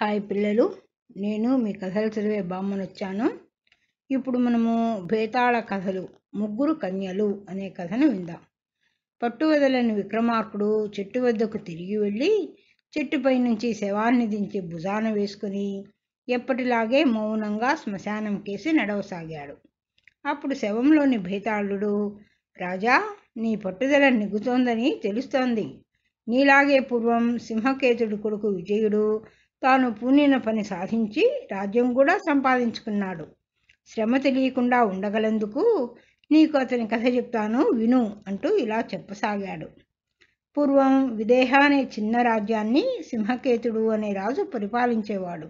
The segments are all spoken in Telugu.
హాయ్ పిల్లలు నేను మీ కథలు చదివే బామ్మను వచ్చాను ఇప్పుడు మనము భేతాళ కథలు ముగ్గురు కన్యలు అనే కథను విందాం పట్టువదలని విక్రమార్కుడు చెట్టు వద్దకు తిరిగి వెళ్ళి చెట్టుపై నుంచి శవాన్ని దించి భుజాన వేసుకుని ఎప్పటిలాగే మౌనంగా శ్మశానం కేసి నడవసాగాడు అప్పుడు శవంలోని భేతాళుడు రాజా నీ పట్టుదల నిగ్గుతోందని తెలుస్తోంది నీలాగే పూర్వం సింహకేతుడి కొడుకు విజయుడు తాను పూనిన పని సాధించి రాజ్యం కూడా సంపాదించుకున్నాడు శ్రమ తెలియకుండా ఉండగలందుకు నీకు అతని కథ చెప్తాను విను అంటూ ఇలా చెప్పసాగాడు పూర్వం విదేహ అనే చిన్న రాజ్యాన్ని సింహకేతుడు అనే రాజు పరిపాలించేవాడు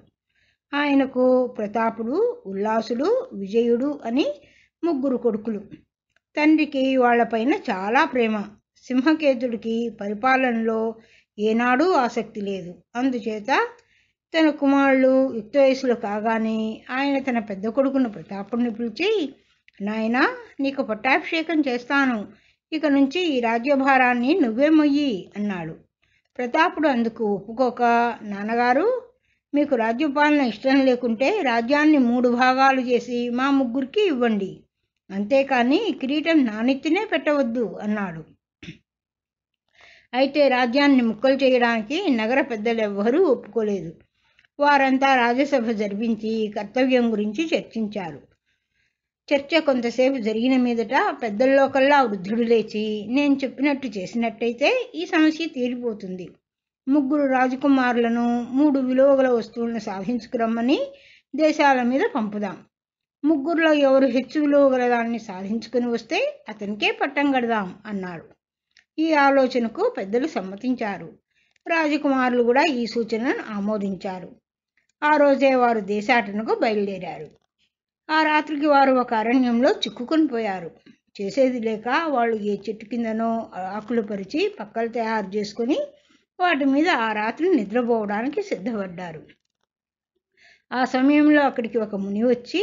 ఆయనకు ప్రతాపుడు ఉల్లాసుడు విజయుడు అని ముగ్గురు కొడుకులు తండ్రికి వాళ్లపైన చాలా ప్రేమ సింహకేతుడికి పరిపాలనలో ఏనాడూ ఆసక్తి లేదు అందుచేత తన కుమారులు యుక్త వయసులో కాగానే ఆయన తన పెద్ద కొడుకును ప్రతాపుణ్ణి పిలిచి నాయన నీకు పట్టాభిషేకం చేస్తాను ఇక నుంచి ఈ రాజ్యభారాన్ని నువ్వే మొయ్యి అన్నాడు ప్రతాపుడు అందుకు ఒప్పుకోక నాన్నగారు మీకు రాజ్యపాలన ఇష్టం లేకుంటే రాజ్యాన్ని మూడు భాగాలు చేసి మా ముగ్గురికి ఇవ్వండి అంతేకాని కిరీటం నానెత్తినే పెట్టవద్దు అన్నాడు అయితే రాజ్యాన్ని ముక్కలు చేయడానికి నగర పెద్దలెవ్వరూ ఒప్పుకోలేదు వారంతా రాజ్యసభ జరిపించి కర్తవ్యం గురించి చర్చించారు చర్చ కొంతసేపు జరిగిన మీదట పెద్దల్లో కల్లా వృద్ధుడు లేచి నేను చెప్పినట్టు చేసినట్టయితే ఈ సమస్య తీరిపోతుంది ముగ్గురు రాజకుమారులను మూడు విలువగల వస్తువులను సాధించుకురమ్మని దేశాల మీద పంపుదాం ముగ్గురులో ఎవరు హెచ్చు విలువ గలదాన్ని సాధించుకుని వస్తే అతనికే పట్టం కడదాం అన్నాడు ఈ ఆలోచనకు పెద్దలు సమ్మతించారు రాజకుమారులు కూడా ఈ సూచనను ఆమోదించారు ఆ రోజే వారు దేశాటనకు బయలుదేరారు ఆ రాత్రికి వారు ఒక అరణ్యంలో చిక్కుకొని పోయారు చేసేది లేక వాళ్ళు ఏ చెట్టు కిందనో ఆకులు పరిచి పక్కలు తయారు చేసుకొని వాటి మీద ఆ రాత్రి నిద్రపోవడానికి సిద్ధపడ్డారు ఆ సమయంలో అక్కడికి ఒక ముని వచ్చి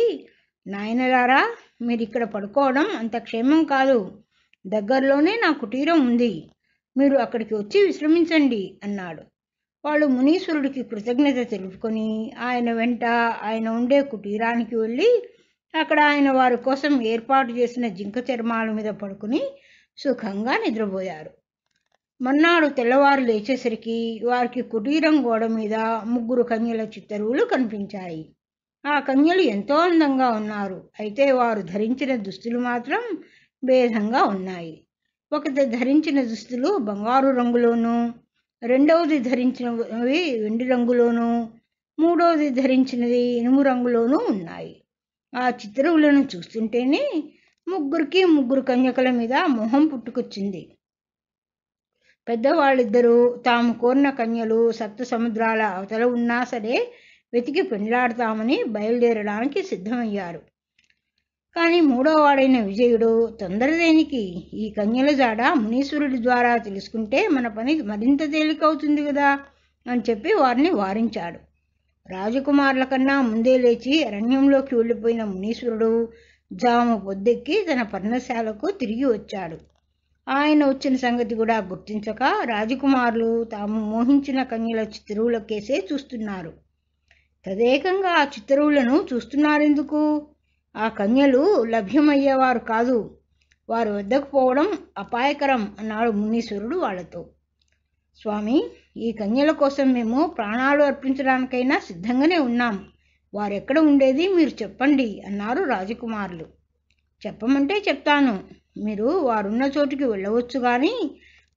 నాయనలారా మీరు ఇక్కడ పడుకోవడం అంత క్షేమం కాదు దగ్గరలోనే నా కుటీరం ఉంది మీరు అక్కడికి వచ్చి విశ్రమించండి అన్నాడు వాళ్ళు మునీశ్వరుడికి కృతజ్ఞత తెలుపుకొని ఆయన వెంట ఆయన ఉండే కుటీరానికి వెళ్ళి అక్కడ ఆయన వారి కోసం ఏర్పాటు చేసిన జింక చర్మాల మీద పడుకుని సుఖంగా నిద్రపోయారు మన్నాడు తెల్లవారు లేచేసరికి వారికి కుటీరం గోడ మీద ముగ్గురు కన్యల చిత్తరువులు కనిపించాయి ఆ కన్యలు ఎంతో అందంగా ఉన్నారు అయితే వారు ధరించిన దుస్తులు మాత్రం భేదంగా ఉన్నాయి ఒకటి ధరించిన దుస్తులు బంగారు రంగులోనూ రెండవది ధరించినవి వెండి రంగులోనూ మూడవది ధరించినది ఇనుము రంగులోనూ ఉన్నాయి ఆ చిత్రములను చూస్తుంటేనే ముగ్గురికి ముగ్గురు కన్యకల మీద మొహం పుట్టుకొచ్చింది పెద్దవాళ్ళిద్దరూ తాము కోరిన కన్యలు సప్త సముద్రాల అవతల ఉన్నా సరే వెతికి పెండ్లాడతామని బయలుదేరడానికి సిద్ధమయ్యారు కానీ మూడోవాడైన విజయుడు తొందరదేనికి ఈ కన్యల జాడ మునీశ్వరుడి ద్వారా తెలుసుకుంటే మన పని మరింత తేలికవుతుంది కదా అని చెప్పి వారిని వారించాడు రాజకుమారుల కన్నా ముందే లేచి అరణ్యంలోకి వెళ్ళిపోయిన మునీశ్వరుడు జాము పొద్దెక్కి తన పర్ణశాలకు తిరిగి వచ్చాడు ఆయన వచ్చిన సంగతి కూడా గుర్తించక రాజకుమారులు తాము మోహించిన కన్యల చిత్రువులకేసే చూస్తున్నారు తదేకంగా ఆ చిత్రువులను చూస్తున్నారెందుకు ఆ కన్యలు లభ్యమయ్యేవారు కాదు వారు వద్దకు పోవడం అపాయకరం అన్నాడు మునీశ్వరుడు వాళ్ళతో స్వామి ఈ కన్యల కోసం మేము ప్రాణాలు అర్పించడానికైనా సిద్ధంగానే ఉన్నాం వారెక్కడ ఉండేది మీరు చెప్పండి అన్నారు రాజకుమారులు చెప్పమంటే చెప్తాను మీరు వారున్న చోటుకి వెళ్ళవచ్చు కానీ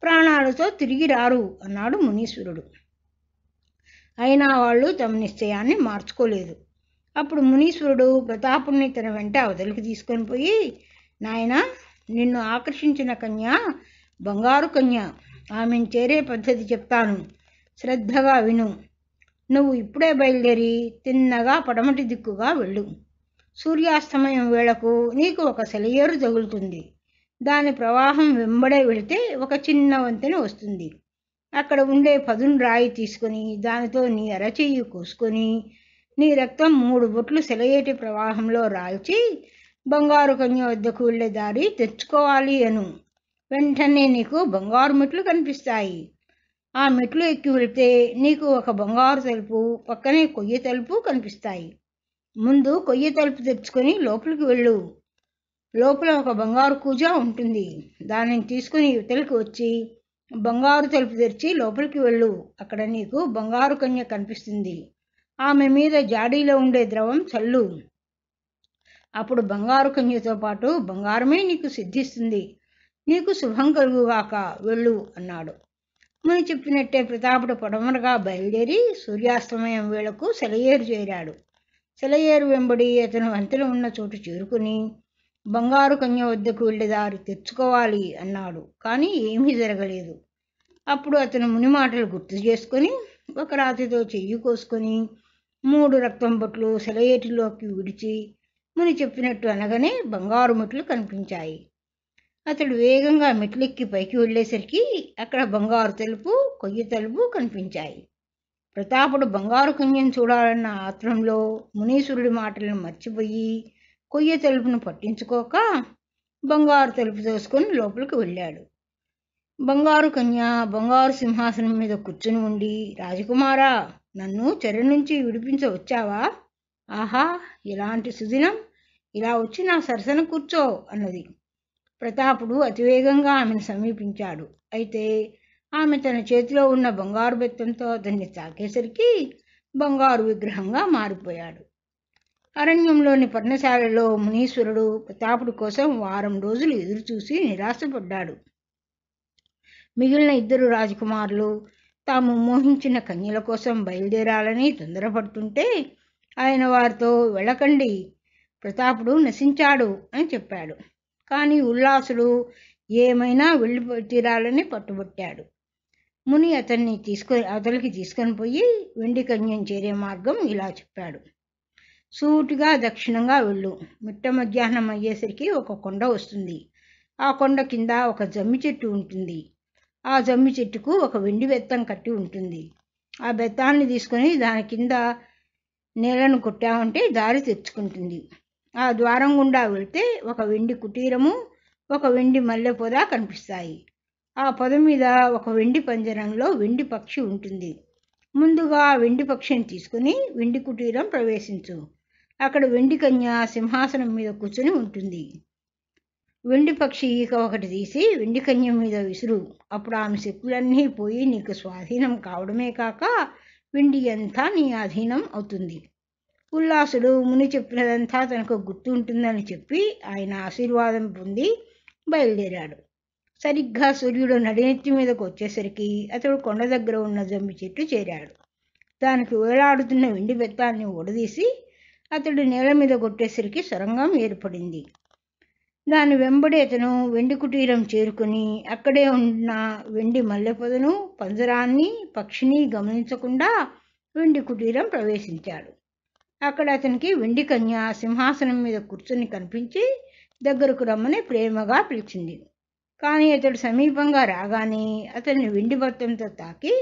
ప్రాణాలతో తిరిగి రారు అన్నాడు మునీశ్వరుడు అయినా వాళ్ళు తమ నిశ్చయాన్ని మార్చుకోలేదు అప్పుడు మునీశ్వరుడు ప్రతాపుణ్ణి తన వెంట అవతలికి తీసుకొని పోయి నాయన నిన్ను ఆకర్షించిన కన్య బంగారు కన్య ఆమెను చేరే పద్ధతి చెప్తాను శ్రద్ధగా విను నువ్వు ఇప్పుడే బయలుదేరి తిన్నగా పడమటి దిక్కుగా వెళ్ళు సూర్యాస్తమయం వేళకు నీకు ఒక సెలయేరు తగులుతుంది దాని ప్రవాహం వెంబడే వెళితే ఒక చిన్న వంతెన వస్తుంది అక్కడ ఉండే పదును రాయి తీసుకొని దానితో నీ అరచేయి కోసుకొని నీ రక్తం మూడు బొట్లు సెలయేటి ప్రవాహంలో రాల్చి బంగారు కన్య వద్దకు వెళ్ళే దారి తెచ్చుకోవాలి అను వెంటనే నీకు బంగారు మెట్లు కనిపిస్తాయి ఆ మెట్లు ఎక్కి వెళితే నీకు ఒక బంగారు తలుపు పక్కనే కొయ్య తలుపు కనిపిస్తాయి ముందు కొయ్య తలుపు తెచ్చుకొని లోపలికి వెళ్ళు లోపల ఒక బంగారు కూజ ఉంటుంది దానిని తీసుకుని యువతలకు వచ్చి బంగారు తలుపు తెరిచి లోపలికి వెళ్ళు అక్కడ నీకు బంగారు కన్య కనిపిస్తుంది ఆమె మీద జాడీలో ఉండే ద్రవం చల్లు అప్పుడు బంగారు కన్యతో పాటు బంగారమే నీకు సిద్ధిస్తుంది నీకు శుభం కలుగుగాక వెళ్ళు అన్నాడు ముని చెప్పినట్టే ప్రతాపుడు పొడమరగా బయలుదేరి సూర్యాస్తమయం వేళకు సెలయేరు చేరాడు సెలయేరు వెంబడి అతను వంతెన ఉన్న చోటు చేరుకుని బంగారు కన్య వద్దకు వెళ్ళే దారి తెచ్చుకోవాలి అన్నాడు కానీ ఏమీ జరగలేదు అప్పుడు అతను ముని మాటలు గుర్తు చేసుకొని ఒక రాతితో చెయ్యి కోసుకొని మూడు రక్తం బొట్లు సెలయేటిలోకి విడిచి ముని చెప్పినట్టు అనగానే బంగారు మెట్లు కనిపించాయి అతడు వేగంగా మెట్లెక్కి పైకి వెళ్ళేసరికి అక్కడ బంగారు తలుపు కొయ్య తలుపు కనిపించాయి ప్రతాపుడు బంగారు కుంజం చూడాలన్న ఆత్రంలో మునీశ్వరుడి మాటలను మర్చిపోయి కొయ్య తలుపును పట్టించుకోక బంగారు తలుపు తోసుకొని లోపలికి వెళ్ళాడు బంగారు కన్య బంగారు సింహాసనం మీద కూర్చుని ఉండి రాజకుమారా నన్ను చెర నుంచి వచ్చావా ఆహా ఇలాంటి సుదినం ఇలా వచ్చి నా సరసన కూర్చో అన్నది ప్రతాపుడు అతివేగంగా ఆమెను సమీపించాడు అయితే ఆమె తన చేతిలో ఉన్న బంగారు బెత్తంతో అతన్ని తాకేసరికి బంగారు విగ్రహంగా మారిపోయాడు అరణ్యంలోని పర్ణశాలలో మునీశ్వరుడు ప్రతాపుడు కోసం వారం రోజులు ఎదురుచూసి నిరాశపడ్డాడు మిగిలిన ఇద్దరు రాజకుమారులు తాము మోహించిన కన్యల కోసం బయలుదేరాలని తొందరపడుతుంటే ఆయన వారితో వెళ్ళకండి ప్రతాపుడు నశించాడు అని చెప్పాడు కానీ ఉల్లాసుడు ఏమైనా వెళ్ళి తీరాలని పట్టుబట్టాడు ముని అతన్ని తీసుకొని అతనికి తీసుకొని పోయి వెండి కన్యం చేరే మార్గం ఇలా చెప్పాడు సూటిగా దక్షిణంగా వెళ్ళు మిట్ట మధ్యాహ్నం అయ్యేసరికి ఒక కొండ వస్తుంది ఆ కొండ కింద ఒక జమ్మి చెట్టు ఉంటుంది ఆ జమ్మి చెట్టుకు ఒక వెండి బెత్తం కట్టి ఉంటుంది ఆ బెత్తాన్ని తీసుకొని దాని కింద నేలను కొట్టామంటే దారి తెచ్చుకుంటుంది ఆ ద్వారం గుండా వెళితే ఒక వెండి కుటీరము ఒక వెండి మల్లె పొద కనిపిస్తాయి ఆ పొద మీద ఒక వెండి పంజరంలో వెండి పక్షి ఉంటుంది ముందుగా ఆ వెండి పక్షిని తీసుకుని వెండి కుటీరం ప్రవేశించు అక్కడ వెండి కన్య సింహాసనం మీద కూర్చొని ఉంటుంది వెండి పక్షి ఈక ఒకటి తీసి వెండి కన్యం మీద విసురు అప్పుడు ఆమె శక్తులన్నీ పోయి నీకు స్వాధీనం కావడమే కాక వెండి అంతా నీ అధీనం అవుతుంది ఉల్లాసుడు ముని చెప్పినదంతా తనకు గుర్తుంటుందని చెప్పి ఆయన ఆశీర్వాదం పొంది బయలుదేరాడు సరిగ్గా సూర్యుడు నడినెత్తి మీదకు వచ్చేసరికి అతడు కొండ దగ్గర ఉన్న జమ్మి చెట్టు చేరాడు దానికి వేలాడుతున్న వెండి బెత్తాన్ని ఓడదీసి అతడు నేల మీద కొట్టేసరికి సొరంగం ఏర్పడింది దాని వెంబడేతను వెండి కుటీరం చేరుకుని అక్కడే ఉన్న వెండి మల్లెపొదను పంజరాన్ని పక్షిని గమనించకుండా వెండి కుటీరం ప్రవేశించాడు అక్కడ అతనికి వెండి కన్య సింహాసనం మీద కూర్చొని కనిపించి దగ్గరకు రమ్మని ప్రేమగా పిలిచింది కానీ అతడు సమీపంగా రాగానే అతన్ని వెండి భర్తంతో తాకి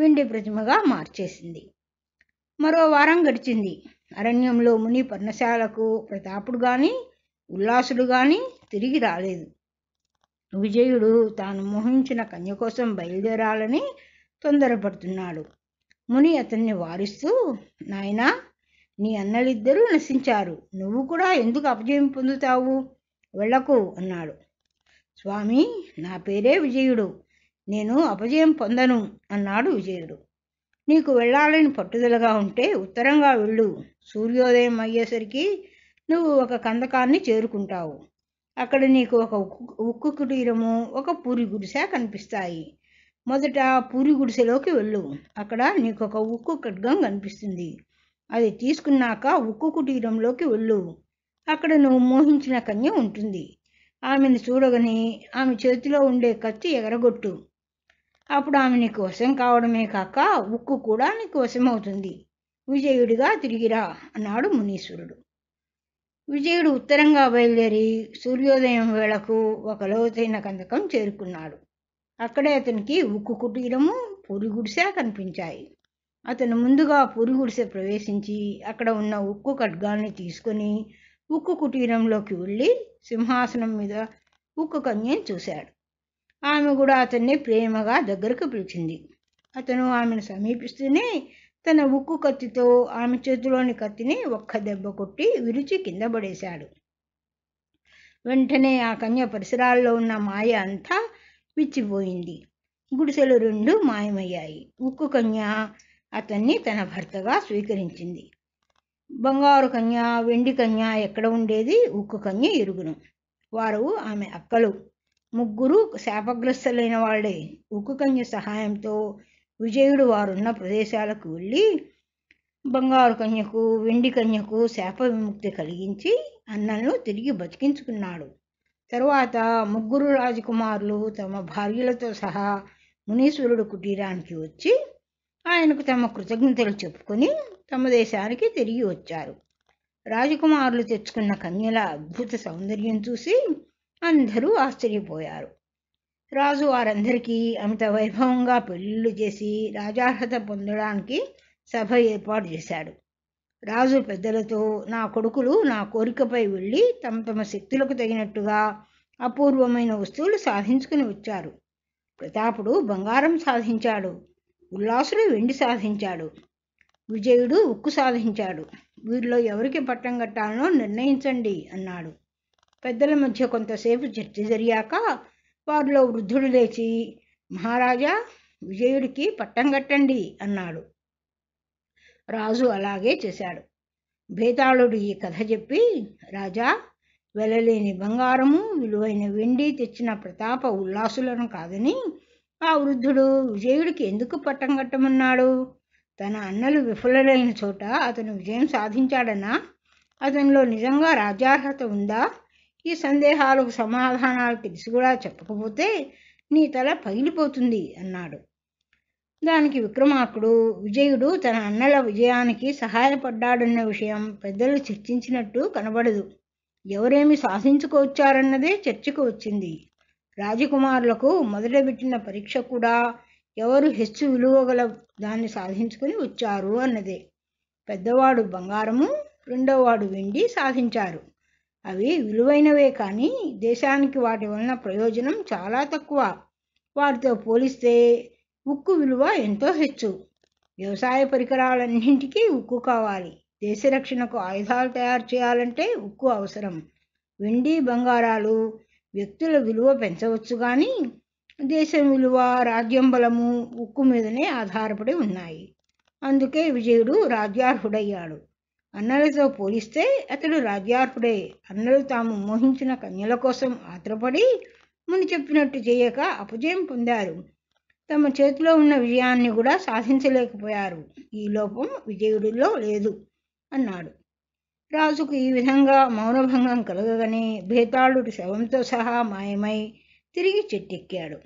వెండి ప్రతిమగా మార్చేసింది మరో వారం గడిచింది అరణ్యంలో ముని పర్ణశాలకు ప్రతాపుడు కానీ ఉల్లాసుడు కానీ తిరిగి రాలేదు విజయుడు తాను మోహించిన కన్య కోసం బయలుదేరాలని తొందరపడుతున్నాడు ముని అతన్ని వారిస్తూ నాయనా నీ అన్నలిద్దరూ నశించారు నువ్వు కూడా ఎందుకు అపజయం పొందుతావు వెళ్ళకు అన్నాడు స్వామి నా పేరే విజయుడు నేను అపజయం పొందను అన్నాడు విజయుడు నీకు వెళ్ళాలని పట్టుదలగా ఉంటే ఉత్తరంగా వెళ్ళు సూర్యోదయం అయ్యేసరికి నువ్వు ఒక కందకాన్ని చేరుకుంటావు అక్కడ నీకు ఒక ఉక్కు కుటీరము ఒక పూరి గుడిసె కనిపిస్తాయి మొదట పూరి గుడిసెలోకి వెళ్ళు అక్కడ నీకు ఒక ఉక్కు ఖడ్గం కనిపిస్తుంది అది తీసుకున్నాక ఉక్కు కుటీరంలోకి వెళ్ళు అక్కడ నువ్వు మోహించిన కన్య ఉంటుంది ఆమెను చూడగని ఆమె చేతిలో ఉండే కత్తి ఎగరగొట్టు అప్పుడు ఆమె నీకు వశం కావడమే కాక ఉక్కు కూడా నీకు వశమవుతుంది విజయుడిగా తిరిగిరా అన్నాడు మునీశ్వరుడు విజయుడు ఉత్తరంగా బయలుదేరి సూర్యోదయం వేళకు ఒక లోతైన కందకం చేరుకున్నాడు అక్కడే అతనికి ఉక్కు కుటీరము పూరి కనిపించాయి అతను ముందుగా పూరి గుడిసె ప్రవేశించి అక్కడ ఉన్న ఉక్కు ఖడ్గాల్ని తీసుకొని ఉక్కు కుటీరంలోకి వెళ్ళి సింహాసనం మీద ఉక్కు కన్యని చూశాడు ఆమె కూడా అతన్ని ప్రేమగా దగ్గరకు పిలిచింది అతను ఆమెను సమీపిస్తూనే తన ఉక్కు కత్తితో ఆమె చేతిలోని కత్తిని ఒక్క దెబ్బ కొట్టి విరిచి కింద పడేశాడు వెంటనే ఆ కన్య పరిసరాల్లో ఉన్న మాయ అంతా విచ్చిపోయింది గుడిసెలు రెండు మాయమయ్యాయి ఉక్కు కన్య అతన్ని తన భర్తగా స్వీకరించింది బంగారు కన్య వెండి కన్య ఎక్కడ ఉండేది ఉక్కు కన్య ఇరుగును వారు ఆమె అక్కలు ముగ్గురు శాపగ్రస్తులైన వాళ్ళే ఉక్కు కన్య సహాయంతో విజయుడు వారున్న ప్రదేశాలకు వెళ్ళి బంగారు కన్యకు వెండి కన్యకు శాప విముక్తి కలిగించి అన్నలను తిరిగి బతికించుకున్నాడు తరువాత ముగ్గురు రాజకుమారులు తమ భార్యలతో సహా మునీశ్వరుడు కుటీరానికి వచ్చి ఆయనకు తమ కృతజ్ఞతలు చెప్పుకొని తమ దేశానికి తిరిగి వచ్చారు రాజకుమారులు తెచ్చుకున్న కన్యల అద్భుత సౌందర్యం చూసి అందరూ ఆశ్చర్యపోయారు రాజు వారందరికీ అమిత వైభవంగా పెళ్ళిళ్ళు చేసి రాజార్హత పొందడానికి సభ ఏర్పాటు చేశాడు రాజు పెద్దలతో నా కొడుకులు నా కోరికపై వెళ్ళి తమ తమ శక్తులకు తగినట్టుగా అపూర్వమైన వస్తువులు సాధించుకుని వచ్చారు ప్రతాపుడు బంగారం సాధించాడు ఉల్లాసుడు వెండి సాధించాడు విజయుడు ఉక్కు సాధించాడు వీరిలో ఎవరికి పట్టం కట్టాలనో నిర్ణయించండి అన్నాడు పెద్దల మధ్య కొంతసేపు చర్చ జరిగాక వారిలో వృద్ధుడు లేచి మహారాజా విజయుడికి పట్టం కట్టండి అన్నాడు రాజు అలాగే చేశాడు బేతాళుడు ఈ కథ చెప్పి రాజా వెళ్ళలేని బంగారము విలువైన వెండి తెచ్చిన ప్రతాప ఉల్లాసులను కాదని ఆ వృద్ధుడు విజయుడికి ఎందుకు పట్టం కట్టమన్నాడు తన అన్నలు విఫలలైన చోట అతను విజయం సాధించాడనా అతనిలో నిజంగా రాజార్హత ఉందా ఈ సందేహాలకు సమాధానాలు తెలిసి కూడా చెప్పకపోతే నీ తల పగిలిపోతుంది అన్నాడు దానికి విక్రమార్కుడు విజయుడు తన అన్నల విజయానికి సహాయపడ్డాడన్న విషయం పెద్దలు చర్చించినట్టు కనబడదు ఎవరేమి సాధించుకొచ్చారన్నదే చర్చకు వచ్చింది రాజకుమారులకు మొదట పెట్టిన పరీక్ష కూడా ఎవరు హెచ్చు విలువగల దాన్ని సాధించుకుని వచ్చారు అన్నదే పెద్దవాడు బంగారము రెండోవాడు వెండి సాధించారు అవి విలువైనవే కానీ దేశానికి వాటి వలన ప్రయోజనం చాలా తక్కువ వాటితో పోలిస్తే ఉక్కు విలువ ఎంతో హెచ్చు వ్యవసాయ పరికరాలన్నింటికీ ఉక్కు కావాలి దేశ రక్షణకు ఆయుధాలు తయారు చేయాలంటే ఉక్కు అవసరం వెండి బంగారాలు వ్యక్తుల విలువ పెంచవచ్చు కానీ దేశం విలువ రాజ్యం బలము ఉక్కు మీదనే ఆధారపడి ఉన్నాయి అందుకే విజయుడు రాజ్యార్హుడయ్యాడు అన్నలతో పోలిస్తే అతడు రాజ్యార్హుడే అన్నలు తాము మోహించిన కన్యల కోసం ఆత్రపడి ముని చెప్పినట్టు చేయక అపజయం పొందారు తమ చేతిలో ఉన్న విజయాన్ని కూడా సాధించలేకపోయారు ఈ లోపం విజయుడిలో లేదు అన్నాడు రాజుకు ఈ విధంగా మౌనభంగం కలగగానే భేతాళుడు శవంతో సహా మాయమై తిరిగి చెట్టెక్కాడు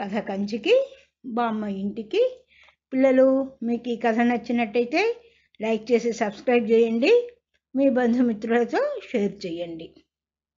కథ కంచికి బామ్మ ఇంటికి పిల్లలు మీకు ఈ కథ నచ్చినట్టయితే లైక్ చేసి సబ్స్క్రైబ్ చేయండి మీ బంధుమిత్రులతో షేర్ చేయండి